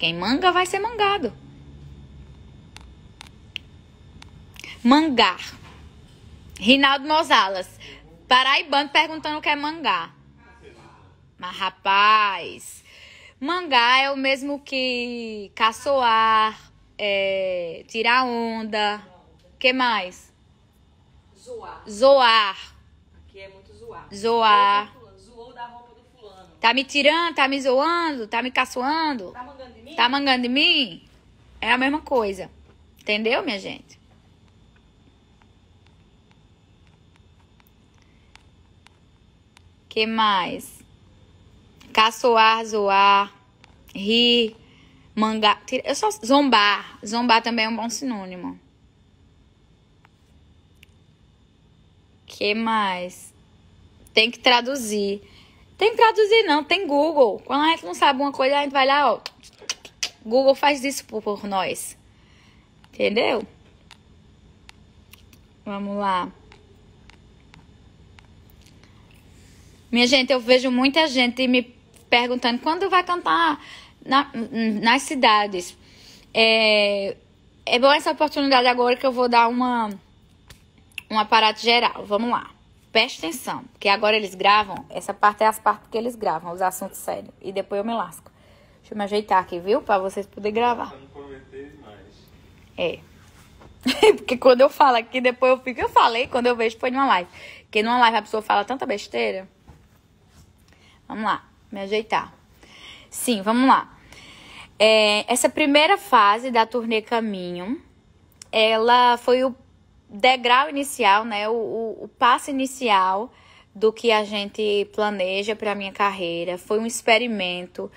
Quem manga vai ser mangado. Mangar. Rinaldo Mozalas. Paraibano perguntando o que é mangar. Mas rapaz, mangá é o mesmo que caçoar, é, tirar onda. que mais? Zoar. Zoar. Aqui é muito zoar. Zoar. Tá me tirando, tá me zoando, tá me caçoando. Tá mangando de mim? Tá mangando mim? É a mesma coisa. Entendeu, minha gente? Que mais? Caçoar, zoar, rir, mangar. Eu só zombar. Zombar também é um bom sinônimo. Que mais? Tem que traduzir. Tem que traduzir, não, tem Google. Quando a gente não sabe uma coisa, a gente vai lá, ó. Google faz isso por, por nós. Entendeu? Vamos lá. Minha gente, eu vejo muita gente me perguntando quando vai cantar na, nas cidades. É, é bom essa oportunidade agora que eu vou dar uma, um aparato geral. Vamos lá. Preste atenção, porque agora eles gravam. Essa parte é as partes que eles gravam, os assuntos sérios. E depois eu me lasco. Deixa eu me ajeitar aqui, viu? Pra vocês poderem gravar. É. Porque quando eu falo aqui, depois eu fico. Eu falei quando eu vejo foi numa live. Porque numa live a pessoa fala tanta besteira. Vamos lá, me ajeitar. Sim, vamos lá. É, essa primeira fase da turnê Caminho, ela foi o degrau inicial, né? O, o, o passo inicial do que a gente planeja para minha carreira. Foi um experimento,